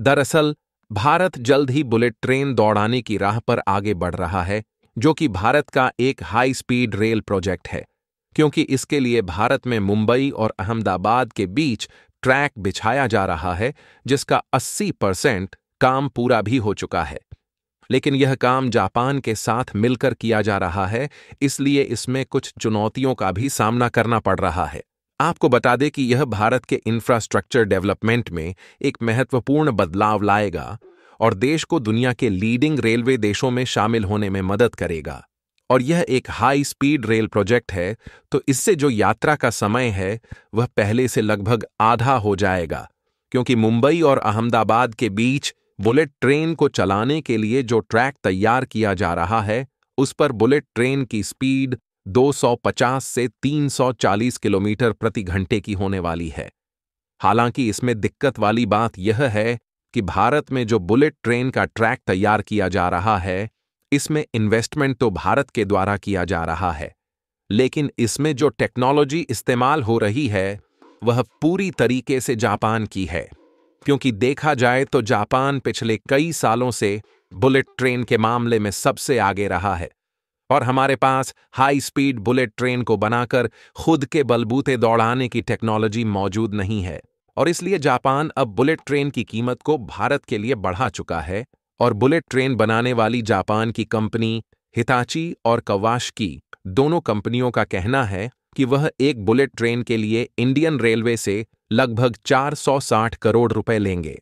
दरअसल भारत जल्द ही bullet train दौड़ाने की राह पर आगे बढ़ रहा है जो कि भारत का एक हाई स्पीड रेल प्रोजेक्ट है क्योंकि इसके लिए भारत में मुंबई और अहमदाबाद के बीच ट्रैक बिछाया जा रहा है जिसका 80 परसेंट काम पूरा भी हो चुका है लेकिन यह काम जापान के साथ मिलकर किया जा रहा है इसलिए इसमें कुछ चुनौतियों का भी सामना करना पड़ रहा है आपको बता दें कि यह भारत के इंफ्रास्ट्रक्चर डेवलपमेंट में एक महत्वपूर्ण बदलाव लाएगा और देश को दुनिया के लीडिंग रेलवे देशों में शामिल होने में मदद करेगा और यह एक हाई स्पीड रेल प्रोजेक्ट है तो इससे जो यात्रा का समय है वह पहले से लगभग आधा हो जाएगा क्योंकि मुंबई और अहमदाबाद के बीच बुलेट ट्रेन को चलाने के लिए जो ट्रैक तैयार किया जा रहा है उस पर बुलेट ट्रेन की स्पीड 250 से 340 किलोमीटर प्रति घंटे की होने वाली है हालांकि इसमें दिक्कत वाली बात यह है कि भारत में जो बुलेट ट्रेन का ट्रैक तैयार किया जा रहा है इसमें इन्वेस्टमेंट तो भारत के द्वारा किया जा रहा है लेकिन इसमें जो टेक्नोलॉजी इस्तेमाल हो रही है वह पूरी तरीके से जापान की है क्योंकि देखा जाए तो जापान पिछले कई सालों से बुलेट ट्रेन के मामले में सबसे आगे रहा है और हमारे पास हाई स्पीड बुलेट ट्रेन को बनाकर खुद के बलबूते दौड़ाने की टेक्नोलॉजी मौजूद नहीं है और इसलिए जापान अब बुलेट ट्रेन की कीमत को भारत के लिए बढ़ा चुका है और बुलेट ट्रेन बनाने वाली जापान की कंपनी हिताची और कवाश की दोनों कंपनियों का कहना है कि वह एक बुलेट ट्रेन के लिए इंडियन रेलवे से लगभग 460 करोड़ रुपए लेंगे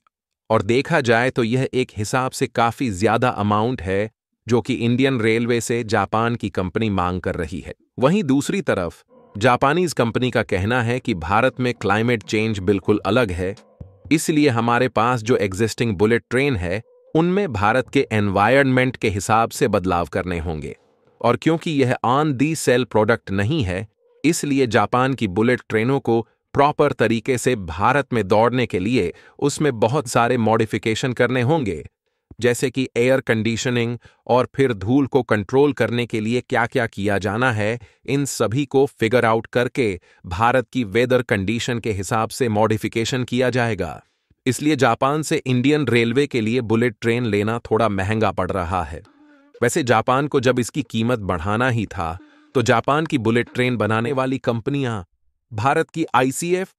और देखा जाए तो यह एक हिसाब से काफी ज्यादा अमाउंट है जो कि इंडियन रेलवे से जापान की कंपनी मांग कर रही है वहीं दूसरी तरफ जापानीज कंपनी का कहना है कि भारत में क्लाइमेट चेंज बिल्कुल अलग है इसलिए हमारे पास जो एग्जिस्टिंग बुलेट ट्रेन है उनमें भारत के एनवायरनमेंट के हिसाब से बदलाव करने होंगे और क्योंकि यह ऑन दी सेल प्रोडक्ट नहीं है इसलिए जापान की बुलेट ट्रेनों को प्रॉपर तरीके से भारत में दौड़ने के लिए उसमें बहुत सारे मॉडिफिकेशन करने होंगे जैसे कि एयर कंडीशनिंग और फिर धूल को कंट्रोल करने के लिए क्या क्या किया जाना है इन सभी को फिगर आउट करके भारत की वेदर कंडीशन के हिसाब से मॉडिफिकेशन किया जाएगा इसलिए जापान से इंडियन रेलवे के लिए बुलेट ट्रेन लेना थोड़ा महंगा पड़ रहा है वैसे जापान को जब इसकी कीमत बढ़ाना ही था तो जापान की बुलेट ट्रेन बनाने वाली कंपनियां भारत की आईसीएफ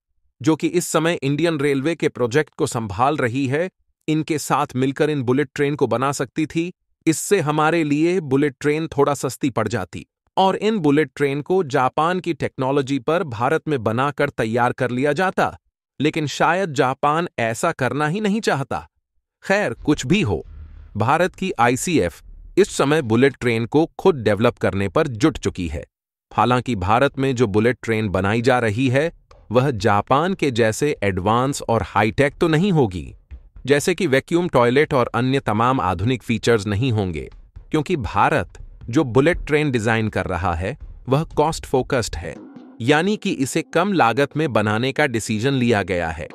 जो कि इस समय इंडियन रेलवे के प्रोजेक्ट को संभाल रही है इनके साथ मिलकर इन बुलेट ट्रेन को बना सकती थी इससे हमारे लिए बुलेट ट्रेन थोड़ा सस्ती पड़ जाती और इन बुलेट ट्रेन को जापान की टेक्नोलॉजी पर भारत में बनाकर तैयार कर लिया जाता लेकिन शायद जापान ऐसा करना ही नहीं चाहता खैर कुछ भी हो भारत की आईसीएफ इस समय बुलेट ट्रेन को खुद डेवलप करने पर जुट चुकी है हालांकि भारत में जो बुलेट ट्रेन बनाई जा रही है वह जापान के जैसे एडवांस और हाईटेक तो नहीं होगी जैसे कि वैक्यूम टॉयलेट और अन्य तमाम आधुनिक फीचर्स नहीं होंगे क्योंकि भारत जो बुलेट ट्रेन डिजाइन कर रहा है वह कॉस्ट फोकस्ड है यानी कि इसे कम लागत में बनाने का डिसीजन लिया गया है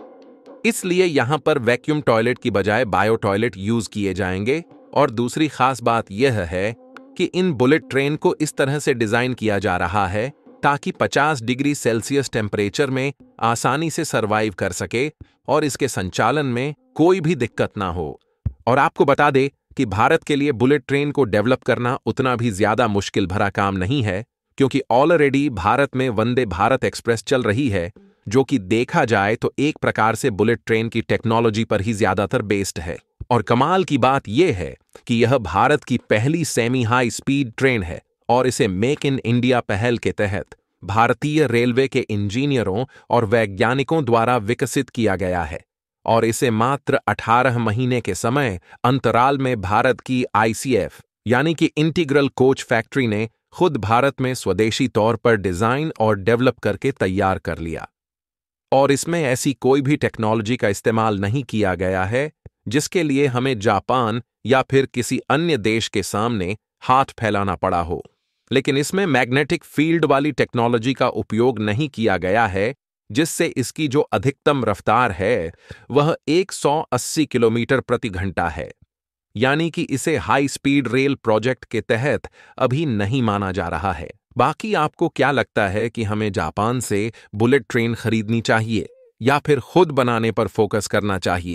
इसलिए यहां पर वैक्यूम टॉयलेट की बजाय बायो टॉयलेट यूज किए जाएंगे और दूसरी खास बात यह है कि इन बुलेट ट्रेन को इस तरह से डिजाइन किया जा रहा है ताकि 50 डिग्री सेल्सियस टेम्परेचर में आसानी से सरवाइव कर सके और इसके संचालन में कोई भी दिक्कत ना हो और आपको बता दे कि भारत के लिए बुलेट ट्रेन को डेवलप करना उतना भी ज्यादा मुश्किल भरा काम नहीं है क्योंकि ऑलरेडी भारत में वंदे भारत एक्सप्रेस चल रही है जो कि देखा जाए तो एक प्रकार से बुलेट ट्रेन की टेक्नोलॉजी पर ही ज्यादातर बेस्ड है और कमाल की बात यह है कि यह भारत की पहली सेमी हाई स्पीड ट्रेन है और इसे मेक इन इंडिया पहल के तहत भारतीय रेलवे के इंजीनियरों और वैज्ञानिकों द्वारा विकसित किया गया है और इसे मात्र 18 महीने के समय अंतराल में भारत की आईसीएफ यानी कि इंटीग्रल कोच फैक्ट्री ने खुद भारत में स्वदेशी तौर पर डिजाइन और डेवलप करके तैयार कर लिया और इसमें ऐसी कोई भी टेक्नोलॉजी का इस्तेमाल नहीं किया गया है जिसके लिए हमें जापान या फिर किसी अन्य देश के सामने हाथ फैलाना पड़ा हो लेकिन इसमें मैग्नेटिक फील्ड वाली टेक्नोलॉजी का उपयोग नहीं किया गया है जिससे इसकी जो अधिकतम रफ्तार है वह 180 किलोमीटर प्रति घंटा है यानी कि इसे हाई स्पीड रेल प्रोजेक्ट के तहत अभी नहीं माना जा रहा है बाकी आपको क्या लगता है कि हमें जापान से बुलेट ट्रेन खरीदनी चाहिए या फिर खुद बनाने पर फोकस करना चाहिए